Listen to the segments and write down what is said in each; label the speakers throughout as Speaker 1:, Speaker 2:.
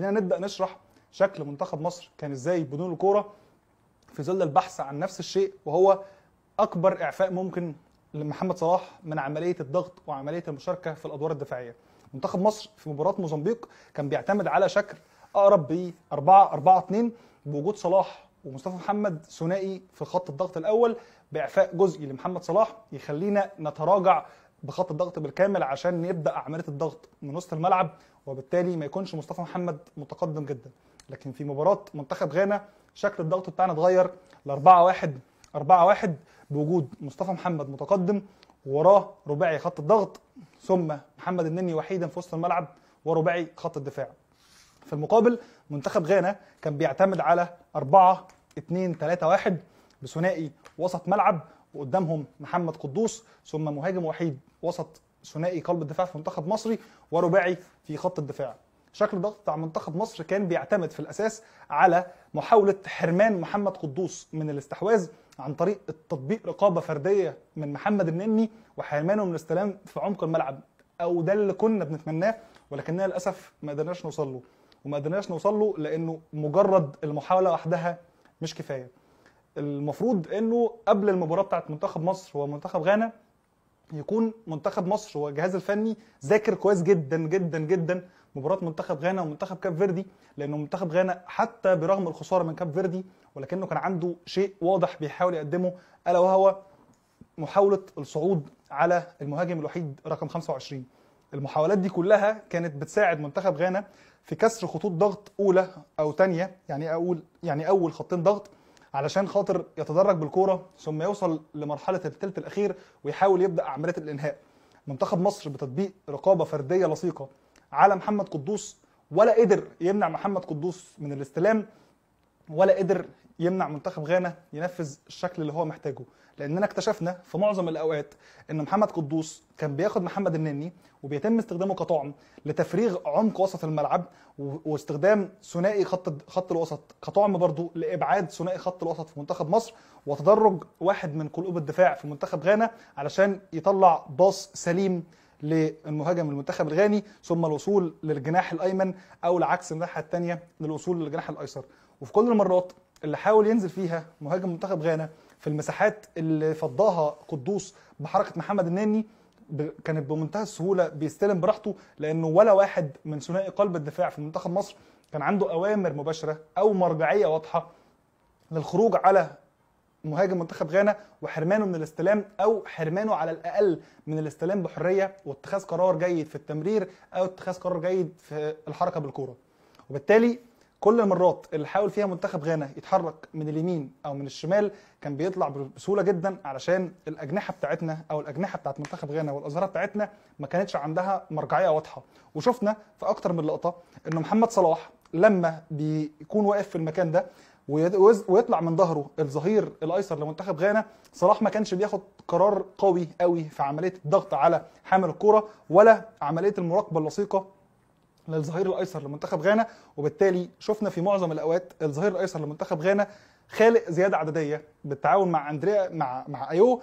Speaker 1: خلينا نبدا نشرح شكل منتخب مصر كان ازاي بدون الكوره في ظل البحث عن نفس الشيء وهو اكبر اعفاء ممكن لمحمد صلاح من عمليه الضغط وعمليه المشاركه في الادوار الدفاعيه منتخب مصر في مباراه موزمبيق كان بيعتمد على شكل اقرب ب 4 4 2 بوجود صلاح ومصطفى محمد ثنائي في خط الضغط الاول باعفاء جزئي لمحمد صلاح يخلينا نتراجع بخط الضغط بالكامل عشان نبدا عمليه الضغط من وسط الملعب وبالتالي ما يكونش مصطفى محمد متقدم جدا لكن في مباراه منتخب غانا شكل الضغط بتاعنا اتغير ل 4 1 4 1 بوجود مصطفى محمد متقدم وراه رباعي خط الضغط ثم محمد النني وحيدا في وسط الملعب ورباعي خط الدفاع في المقابل منتخب غانا كان بيعتمد على 4 2 3 1 بثنائي وسط ملعب وقدامهم محمد قدوس ثم مهاجم وحيد وسط ثنائي قلب الدفاع في منتخب مصري ورباعي في خط الدفاع شكل الضغط بتاع منتخب مصر كان بيعتمد في الاساس على محاوله حرمان محمد قدوس من الاستحواذ عن طريق التطبيق رقابه فرديه من محمد النني وحرمانه من الاستلام في عمق الملعب او ده اللي كنا بنتمناه ولكننا للاسف ما قدرناش نوصل له وما قدرناش نوصل له لانه مجرد المحاوله وحدها مش كفايه المفروض انه قبل المباراه بتاعت منتخب مصر ومنتخب غانا يكون منتخب مصر والجهاز الفني ذاكر كويس جدا جدا جدا مباراه منتخب غانا ومنتخب كاب فيردي لانه منتخب غانا حتى برغم الخساره من كاب فيردي ولكنه كان عنده شيء واضح بيحاول يقدمه الا وهو محاوله الصعود على المهاجم الوحيد رقم 25 المحاولات دي كلها كانت بتساعد منتخب غانا في كسر خطوط ضغط اولى او ثانيه يعني اقول يعني اول خطين ضغط علشان خاطر يتدرج بالكوره ثم يوصل لمرحله الثلث الاخير ويحاول يبدا عمليه الانهاء منتخب مصر بتطبيق رقابه فرديه لصيقه على محمد قدوس ولا قدر يمنع محمد قدوس من الاستلام ولا قدر يمنع منتخب غانا ينفذ الشكل اللي هو محتاجه لاننا اكتشفنا في معظم الاوقات ان محمد قدوس كان بياخد محمد النني وبيتم استخدامه كطعم لتفريغ عمق وسط الملعب واستخدام ثنائي خط خط الوسط كطعم برضه لابعاد ثنائي خط الوسط في منتخب مصر وتدرج واحد من قلوب الدفاع في منتخب غانا علشان يطلع باص سليم للمهاجم المنتخب الغاني ثم الوصول للجناح الايمن او العكس الناحيه الثانيه للوصول للجناح الايسر وفي كل المرات اللي حاول ينزل فيها مهاجم منتخب غانا في المساحات اللي فضاها قدوس بحركه محمد النني كانت بمنتهى السهوله بيستلم براحته لانه ولا واحد من ثنائي قلب الدفاع في منتخب مصر كان عنده اوامر مباشره او مرجعيه واضحه للخروج على مهاجم منتخب غانا وحرمانه من الاستلام او حرمانه على الاقل من الاستلام بحريه واتخاذ قرار جيد في التمرير او اتخاذ قرار جيد في الحركه بالكوره وبالتالي كل المرات اللي حاول فيها منتخب غانا يتحرك من اليمين او من الشمال كان بيطلع بسهوله جدا علشان الاجنحه بتاعتنا او الاجنحه بتاعت منتخب غانا والاظهره بتاعتنا ما كانتش عندها مرجعيه واضحه وشفنا في اكتر من لقطه ان محمد صلاح لما بيكون واقف في المكان ده ويطلع من ظهره الظهير الايسر لمنتخب غانا صلاح ما كانش بياخد قرار قوي قوي في عمليه الضغط على حامل الكوره ولا عمليه المراقبه اللصيقه للظهير الايسر لمنتخب غانا وبالتالي شفنا في معظم الاوقات الظهير الايسر لمنتخب غانا خالق زياده عدديه بالتعاون مع اندريا مع مع ايو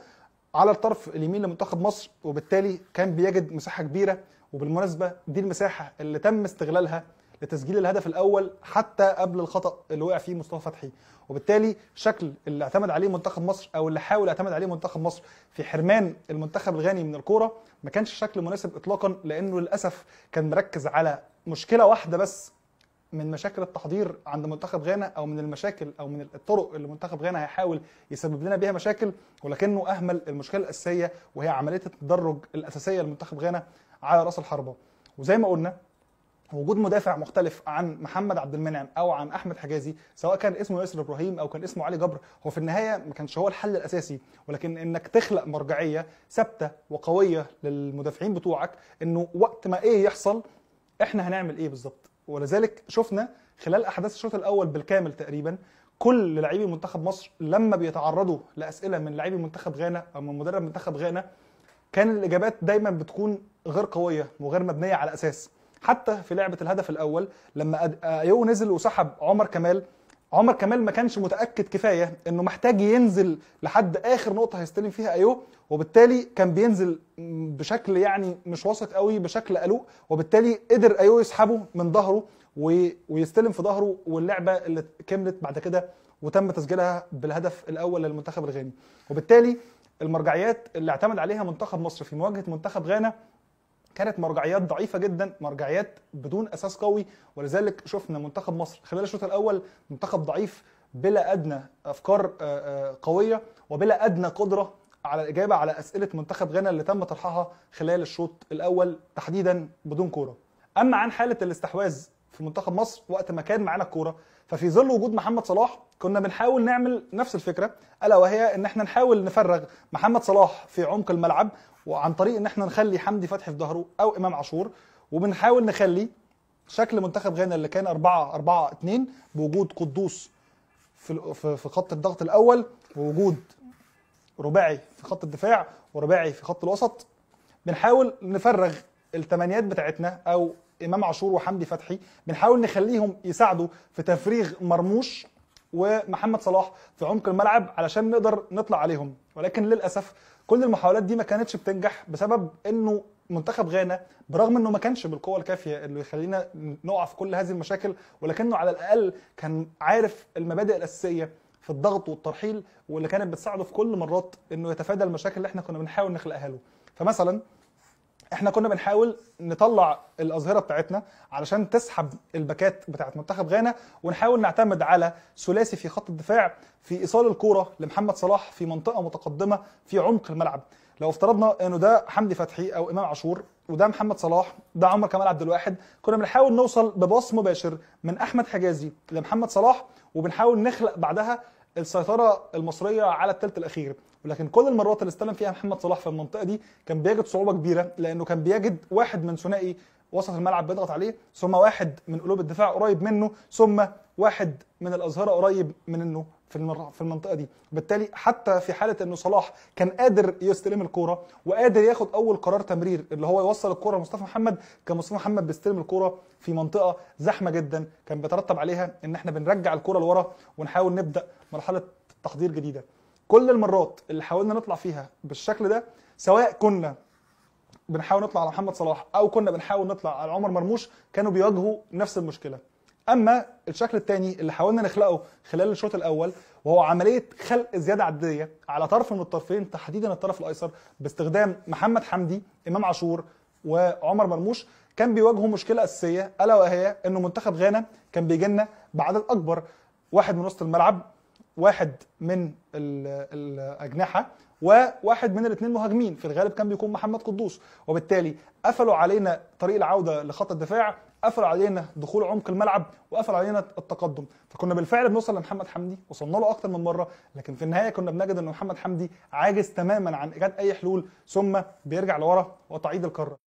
Speaker 1: على الطرف اليمين لمنتخب مصر وبالتالي كان بيجد مساحه كبيره وبالمناسبه دي المساحه اللي تم استغلالها لتسجيل الهدف الاول حتى قبل الخطا اللي وقع فيه مصطفى فتحي وبالتالي شكل اللي اعتمد عليه منتخب مصر او اللي حاول يعتمد عليه منتخب مصر في حرمان المنتخب الغاني من الكوره ما كانش شكل مناسب اطلاقا لانه للاسف كان مركز على مشكله واحده بس من مشاكل التحضير عند منتخب غانا او من المشاكل او من الطرق اللي منتخب غانا هيحاول يسبب لنا بيها مشاكل ولكنه اهمل المشكله الاساسيه وهي عمليه التدرج الاساسيه لمنتخب غانا على راس الحربه وزي ما قلنا وجود مدافع مختلف عن محمد عبد المنعم او عن احمد حجازي سواء كان اسمه ياسر ابراهيم او كان اسمه علي جبر هو في النهايه ما كانش هو الحل الاساسي ولكن انك تخلق مرجعيه ثابته وقويه للمدافعين بتوعك انه وقت ما ايه يحصل احنا هنعمل ايه بالظبط ولذلك شفنا خلال احداث الشوط الاول بالكامل تقريبا كل لاعبي منتخب مصر لما بيتعرضوا لاسئله من لاعبي منتخب غانا او من مدرب منتخب غانا كان الاجابات دايما بتكون غير قويه وغير مبنيه على اساس حتى في لعبه الهدف الاول لما ايو آه، نزل وسحب عمر كمال عمر كمال ما كانش متاكد كفايه انه محتاج ينزل لحد اخر نقطه هيستلم فيها ايو وبالتالي كان بينزل بشكل يعني مش واثق قوي بشكل قلوق وبالتالي قدر ايو يسحبه من ظهره ويستلم في ظهره واللعبه اللي كملت بعد كده وتم تسجيلها بالهدف الاول للمنتخب الغاني وبالتالي المرجعيات اللي اعتمد عليها منتخب مصر في مواجهه منتخب غانا كانت مرجعيات ضعيفه جدا مرجعيات بدون اساس قوي ولذلك شفنا منتخب مصر خلال الشوط الاول منتخب ضعيف بلا ادنى افكار آه، آه، قويه وبلا ادنى قدره على الاجابه على اسئله منتخب غانا اللي تم طرحها خلال الشوط الاول تحديدا بدون كوره اما عن حاله الاستحواذ في منتخب مصر وقت ما كان معانا الكوره ففي ظل وجود محمد صلاح كنا بنحاول نعمل نفس الفكره الا وهي ان احنا نحاول نفرغ محمد صلاح في عمق الملعب وعن طريق ان احنا نخلي حمدي فتحي في ظهره او امام عاشور وبنحاول نخلي شكل منتخب غانا اللي كان 4 4 2 بوجود قدوس في في خط الضغط الاول ووجود رباعي في خط الدفاع ورباعي في خط الوسط بنحاول نفرغ الثمانيات بتاعتنا او امام عاشور وحمدي فتحي بنحاول نخليهم يساعدوا في تفريغ مرموش ومحمد صلاح في عمق الملعب علشان نقدر نطلع عليهم ولكن للاسف كل المحاولات دي ما كانتش بتنجح بسبب انه منتخب غانا برغم انه ما كانش بالقوه الكافيه اللي يخلينا نقع في كل هذه المشاكل ولكنه على الاقل كان عارف المبادئ الاساسيه في الضغط والترحيل واللي كانت بتساعده في كل مرات انه يتفادى المشاكل اللي احنا كنا بنحاول نخلقها له فمثلا احنا كنا بنحاول نطلع الاظهره بتاعتنا علشان تسحب الباكات بتاعت منتخب غانا ونحاول نعتمد على ثلاثي في خط الدفاع في ايصال الكوره لمحمد صلاح في منطقه متقدمه في عمق الملعب لو افترضنا انه ده حمدي فتحي او امام عاشور وده محمد صلاح ده عمر كمال عبد الواحد كنا بنحاول نوصل بباص مباشر من احمد حجازي لمحمد صلاح وبنحاول نخلق بعدها السيطره المصريه على الثلث الاخير ولكن كل المرات اللي استلم فيها محمد صلاح في المنطقه دي كان بيجد صعوبه كبيره لانه كان بيجد واحد من ثنائي وسط الملعب بيضغط عليه ثم واحد من قلوب الدفاع قريب منه ثم واحد من الازهره قريب منه في في المنطقه دي بالتالي حتى في حاله انه صلاح كان قادر يستلم الكوره وقادر ياخد اول قرار تمرير اللي هو يوصل الكوره لمصطفى محمد كان مصطفى محمد بيستلم الكوره في منطقه زحمه جدا كان بيترتب عليها ان احنا بنرجع الكوره لورا ونحاول نبدا مرحله تحضير جديده كل المرات اللي حاولنا نطلع فيها بالشكل ده سواء كنا بنحاول نطلع على محمد صلاح او كنا بنحاول نطلع على عمر مرموش كانوا بيواجهوا نفس المشكله اما الشكل الثاني اللي حاولنا نخلقه خلال الشوط الاول وهو عمليه خلق زياده عدديه على طرف من الطرفين تحديدا الطرف الايسر باستخدام محمد حمدي امام عاشور وعمر مرموش كان بيواجهوا مشكله اساسيه الا وهي انه منتخب غانا كان بيجي لنا بعدد اكبر واحد من وسط الملعب واحد من الاجنحه وواحد من الاثنين مهاجمين في الغالب كان بيكون محمد قدوس وبالتالي قفلوا علينا طريق العوده لخط الدفاع قفل علينا دخول عمق الملعب وقفل علينا التقدم فكنا بالفعل بنوصل لمحمد حمدي وصلنا له اكتر من مره لكن في النهايه كنا بنجد ان محمد حمدي عاجز تماما عن ايجاد اي حلول ثم بيرجع لورا وتعيد الكره